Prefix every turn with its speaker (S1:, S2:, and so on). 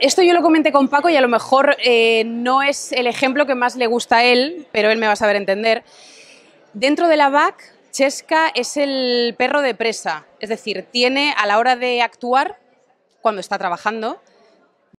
S1: Esto yo lo comenté con Paco y a lo mejor eh, no es el ejemplo que más le gusta a él, pero él me va a saber entender. Dentro de la VAC, Chesca es el perro de presa, es decir, tiene a la hora de actuar, cuando está trabajando,